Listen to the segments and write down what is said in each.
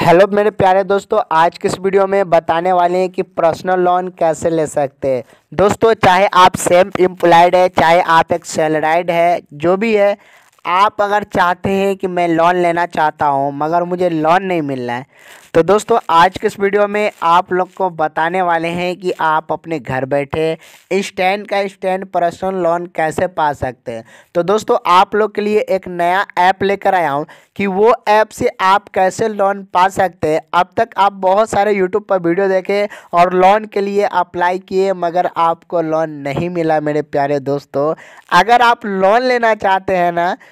hello मेरे प्यारे दोस्तों आज के इस वीडियो में बताने वाले हैं कि पर्सनल लोन कैसे ले सकते हैं दोस्तों चाहे आप सेम एम्प्लॉयड है चाहे आप एक सैलराइड है जो भी है आप अगर चाहते हैं कि मैं लोन लेना चाहता हूं मगर मुझे लोन नहीं मिल रहा है तो दोस्तों आज के इस वीडियो में आप लोग को बताने वाले हैं कि आप अपने घर बैठे स्टैंड का स्टैंड पर्सनल लोन कैसे पा सकते हैं तो दोस्तों आप लोग के लिए एक नया ऐप लेकर आया हूं कि वो ऐप से आप कैसे लोन पा सकते हैं अब तक आप बहुत सारे यूट्यूब पर वीडियो देखे और लोन के लिए अप्लाई किए मगर आपको लोन नहीं मिला मेरे प्यारे दोस्तों अगर आप लोन लेना चाहते हैं ना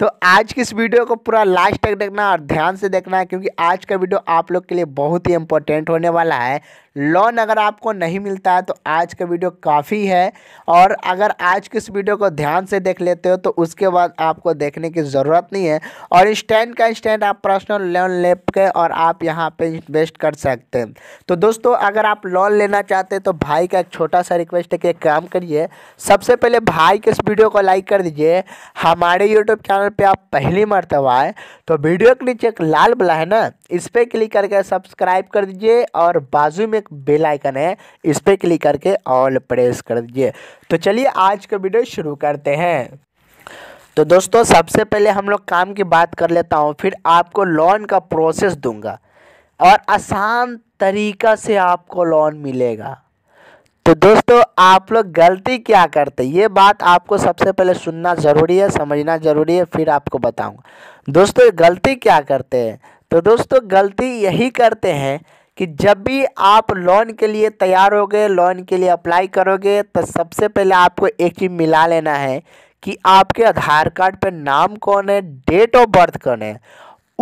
तो आज की इस वीडियो को पूरा लास्ट तक देखना और ध्यान से देखना है क्योंकि आज का वीडियो आप लोग के लिए बहुत ही इंपॉर्टेंट होने वाला है लोन अगर आपको नहीं मिलता है तो आज का वीडियो काफ़ी है और अगर आज की इस वीडियो को ध्यान से देख लेते हो तो उसके बाद आपको देखने की ज़रूरत नहीं है और इंस्टेंट का इंस्टेंट आप पर्सनल लोन ले के और आप यहाँ पे इन्वेस्ट कर सकते हैं तो दोस्तों अगर आप लोन लेना चाहते हैं तो भाई का एक छोटा सा रिक्वेस्ट है कि काम करिए सबसे पहले भाई के इस वीडियो को लाइक कर दीजिए हमारे यूट्यूब चैनल पे आप पहली मरतबा आए तो वीडियो के नीचे एक लाल बला है ना इस पर क्लिक करके सब्सक्राइब कर दीजिए और बाजू में एक बेल आइकन है इस पर क्लिक करके ऑल प्रेस कर दीजिए तो चलिए आज का वीडियो शुरू करते हैं तो दोस्तों सबसे पहले हम लोग काम की बात कर लेता हूँ फिर आपको लोन का प्रोसेस दूंगा और आसान तरीका से आपको लोन मिलेगा तो दोस्तों आप लोग गलती क्या करते ये बात आपको सबसे पहले सुनना ज़रूरी है समझना ज़रूरी है फिर आपको बताऊंगा दोस्तों गलती क्या करते हैं तो दोस्तों गलती यही करते हैं कि जब भी आप लोन के लिए तैयार हो गए लोन के लिए अप्लाई करोगे तो सबसे पहले आपको एक चीज़ मिला लेना है कि आपके आधार कार्ड पर नाम कौन है डेट ऑफ बर्थ कौन है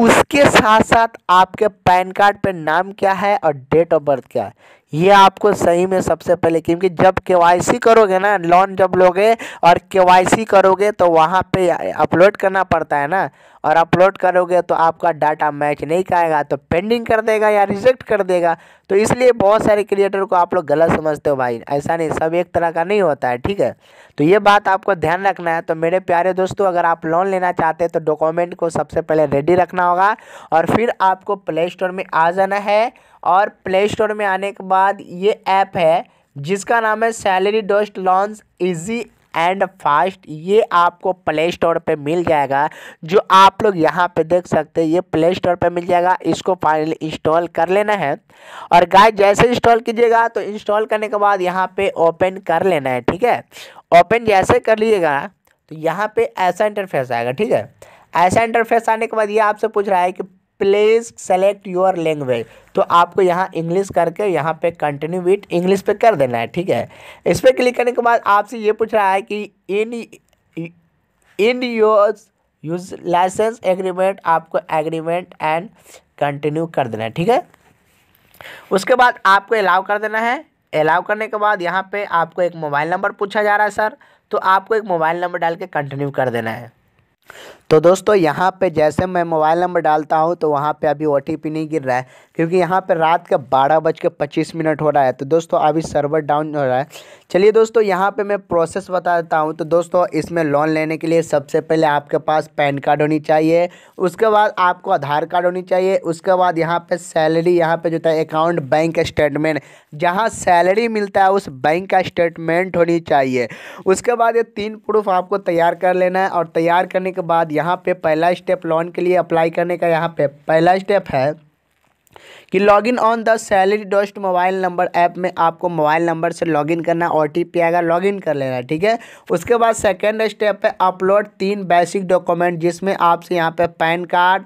उसके साथ साथ आपके पैन कार्ड पर नाम क्या है और डेट ऑफ बर्थ क्या है ये आपको सही में सबसे पहले क्योंकि जब के करोगे ना लोन जब लोगे और के करोगे तो वहाँ पे अपलोड करना पड़ता है ना और अपलोड करोगे तो आपका डाटा मैच नहीं खाएगा तो पेंडिंग कर देगा या रिजेक्ट कर देगा तो इसलिए बहुत सारे क्रिएटर को आप लोग गलत समझते हो भाई ऐसा नहीं सब एक तरह का नहीं होता है ठीक है तो ये बात आपको ध्यान रखना है तो मेरे प्यारे दोस्तों अगर आप लोन लेना चाहते हैं तो डॉक्यूमेंट को सबसे पहले रेडी रखना होगा और फिर आपको प्ले स्टोर में आ जाना है और प्ले स्टोर में आने के बाद ये ऐप है जिसका नाम है salary Dost launch easy and fast ये आपको प्ले स्टोर पे मिल जाएगा जो आप लोग यहाँ पे देख सकते हैं ये प्ले स्टोर पे मिल जाएगा इसको फाइनली इंस्टॉल कर लेना है और गाय जैसे इंस्टॉल कीजिएगा तो इंस्टॉल करने के बाद यहाँ पे ओपन कर लेना है ठीक है ओपन जैसे कर लीजिएगा तो यहाँ पे ऐसा इंटरफेस आएगा ठीक है ऐसा इंटरफेस आने के बाद ये आपसे पूछ रहा है कि प्लेज सेलेक्ट योर लैंग्वेज तो आपको यहाँ इंग्लिश करके यहाँ पे कंटिन्यू विथ इंग्लिश पे कर देना है ठीक है इस पर क्लिक करने के बाद आपसे ये पूछ रहा है कि in in your use licence agreement आपको एग्रीमेंट एंड कंटिन्यू कर देना है ठीक है उसके बाद आपको अलाउ कर देना है अलाउ करने के बाद यहाँ पे आपको एक मोबाइल नंबर पूछा जा रहा है सर तो आपको एक मोबाइल नंबर डाल के कंटिन्यू कर देना है तो दोस्तों यहाँ पे जैसे मैं मोबाइल नंबर डालता हूँ तो वहाँ पे अभी ओ नहीं गिर रहा है क्योंकि यहाँ पे रात का बारह बज के पच्चीस मिनट हो रहा है तो दोस्तों अभी सर्वर डाउन हो रहा है चलिए दोस्तों यहाँ पे मैं प्रोसेस बता देता हूँ तो दोस्तों इसमें लोन लेने के लिए सबसे पहले आपके पास पैन कार्ड होनी चाहिए उसके बाद आपको आधार कार्ड होनी चाहिए उसके बाद यहाँ पर सैलरी यहाँ पर जो है अकाउंट बैंक स्टेटमेंट जहाँ सैलरी मिलता है उस बैंक का स्टेटमेंट होनी चाहिए उसके बाद ये तीन प्रूफ आपको तैयार कर लेना है और तैयार करने के बाद यहाँ पे पहला स्टेप लोन के लिए अप्लाई करने का यहाँ पे पहला स्टेप है कि login on the salary Dost mobile number app में आपको मोबाइल नंबर से लॉगिन करना ओ टी पी आएगा लॉगिन कर लेना ठीक है उसके बाद सेकेंड स्टेप है अपलोड तीन बेसिक डॉक्यूमेंट जिसमें आपसे यहाँ पे पैन कार्ड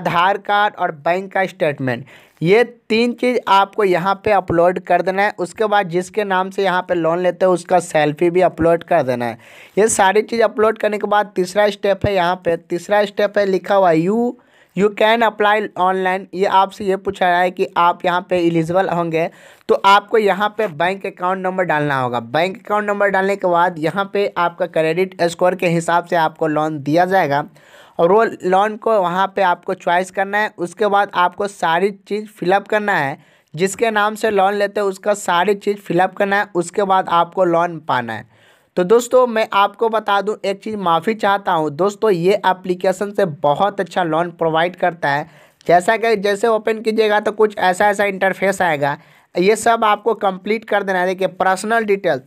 आधार कार्ड और बैंक का स्टेटमेंट ये तीन चीज़ आपको यहाँ पे अपलोड कर देना है उसके बाद जिसके नाम से यहाँ पे लोन लेते हो उसका सेल्फी भी अपलोड कर देना है ये सारी चीज़ अपलोड करने के बाद तीसरा स्टेप है यहाँ पे तीसरा स्टेप है लिखा हुआ you you can apply online ये आपसे ये पूछा रहा है कि आप यहाँ पे एलिजिबल होंगे तो आपको यहाँ पे बैंक अकाउंट नंबर डालना होगा बैंक अकाउंट नंबर डालने के बाद यहाँ पे आपका क्रेडिट स्कोर के हिसाब से आपको लोन दिया जाएगा और वो लोन को वहाँ पे आपको चॉइस करना है उसके बाद आपको सारी चीज़ फिलअप करना है जिसके नाम से लोन लेते हैं उसका सारी चीज़ फिलअप करना है उसके बाद आपको लोन पाना है तो दोस्तों मैं आपको बता दूं एक चीज़ माफ़ी चाहता हूं दोस्तों ये एप्लीकेशन से बहुत अच्छा लोन प्रोवाइड करता है जैसा कि जैसे ओपन कीजिएगा तो कुछ ऐसा ऐसा इंटरफेस आएगा ये सब आपको कंप्लीट कर देना है देखिए पर्सनल डिटेल्स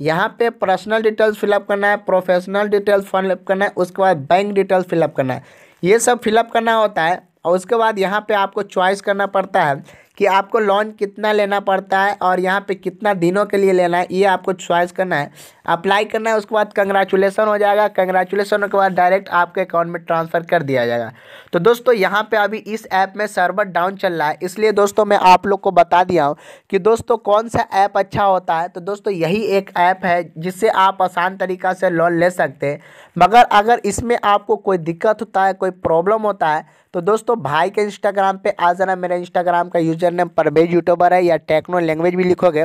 यहाँ पे पर्सनल डिटेल्स फिलअप करना है प्रोफेशनल डिटेल्स फिलअप करना है उसके बाद बैंक डिटेल्स फिलअप करना है ये सब फिलअप करना होता है और उसके बाद यहाँ पे आपको चॉइस करना पड़ता है कि आपको लोन कितना लेना पड़ता है और यहाँ पे कितना दिनों के लिए लेना है ये आपको च्वाइस करना है अप्लाई करना है उसके बाद कंग्रेचुलेसन हो जाएगा कंग्रेचुलेसन के बाद डायरेक्ट आपके अकाउंट में ट्रांसफ़र कर दिया जाएगा तो दोस्तों यहाँ पर अभी इस ऐप में सर्वर डाउन चल रहा है इसलिए दोस्तों मैं आप लोग को बता दिया हूँ कि दोस्तों कौन सा ऐप अच्छा होता है तो दोस्तों यही एक ऐप है जिससे आप आसान तरीका से लोन ले सकते हैं मगर अगर इसमें आपको कोई दिक्कत होता है कोई प्रॉब्लम होता है तो दोस्तों भाई के इंस्टाग्राम पे आ जाना मेरा इंस्टाग्राम का यूजर नेम परवेज यूट्यूबर है या टेक्नो लैंग्वेज भी लिखोगे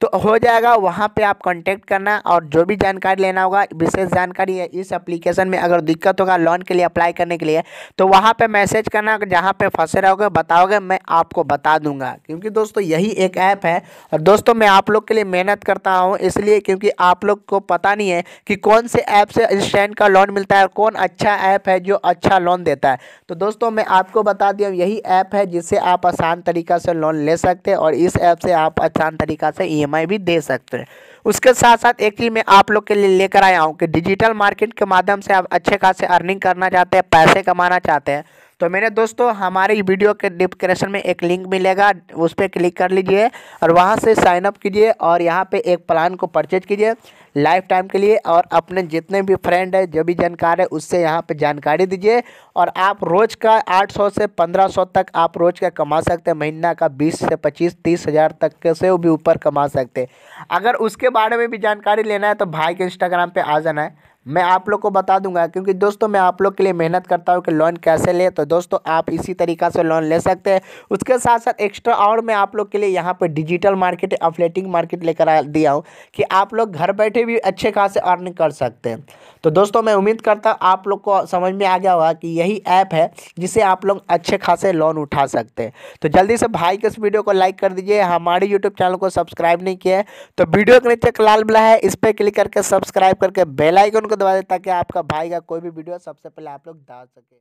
तो हो जाएगा वहाँ पे आप कांटेक्ट करना और जो भी जानकारी लेना होगा विशेष जानकारी है इस एप्लीकेशन में अगर दिक्कत होगा लोन के लिए अप्लाई करने के लिए तो वहाँ पर मैसेज करना जहाँ पर फंसे रहोगे बताओगे मैं आपको बता दूंगा क्योंकि दोस्तों यही एक ऐप है और दोस्तों मैं आप लोग के लिए मेहनत करता हूँ इसलिए क्योंकि आप लोग को पता नहीं है कि कौन से ऐप से इंस्टेंट का लोन मिलता है और कौन अच्छा ऐप है जो अच्छा लोन देता है तो दोस्तों दोस्तों मैं आपको बता दिया यही ऐप है जिससे आप आसान तरीका से लोन ले सकते हैं और इस ऐप से आप आसान तरीका से ईएमआई e भी दे सकते हैं उसके साथ साथ एक चीज़ मैं आप लोग के लिए लेकर आया हूँ कि डिजिटल मार्केट के माध्यम से आप अच्छे खासे अर्निंग करना चाहते हैं पैसे कमाना चाहते हैं तो मेरे दोस्तों हमारे वीडियो के डिस्क्रिप्शन में एक लिंक मिलेगा उस पर क्लिक कर लीजिए और वहाँ से साइन अप कीजिए और यहाँ पे एक प्लान को परचेज कीजिए लाइफ टाइम के लिए और अपने जितने भी फ्रेंड है जो भी जानकार है उससे यहाँ पे जानकारी दीजिए और आप रोज़ का 800 से 1500 तक आप रोज़ का कमा सकते हैं महीना का 20 से 25 तीस हज़ार तक से भी ऊपर कमा सकते हैं अगर उसके बारे में भी जानकारी लेना है तो भाई के इंस्टाग्राम पर आ जाना है मैं आप लोग को बता दूंगा क्योंकि दोस्तों मैं आप लोग के लिए मेहनत करता हूँ कि लोन कैसे ले तो दोस्तों आप इसी तरीका से लोन ले सकते हैं उसके साथ साथ एक्स्ट्रा और मैं आप लोग के लिए यहाँ पर डिजिटल मार्केट अफलेटिंग मार्केट लेकर आ दिया हूँ कि आप लोग घर बैठे भी अच्छे खासे अर्न कर सकते हैं तो दोस्तों मैं उम्मीद करता हूँ आप लोग को समझ में आ गया होगा कि यही ऐप है जिसे आप लोग अच्छे खासे लोन उठा सकते हैं तो जल्दी से भाई के इस वीडियो को लाइक कर दीजिए हमारे यूट्यूब चैनल को सब्सक्राइब नहीं किया है तो वीडियो के नीचे लाल बिला है इस पर क्लिक करके सब्सक्राइब करके बेलाइकन को दबा दें ताकि आपका भाई का कोई भी वीडियो सबसे पहले आप लोग डाल सके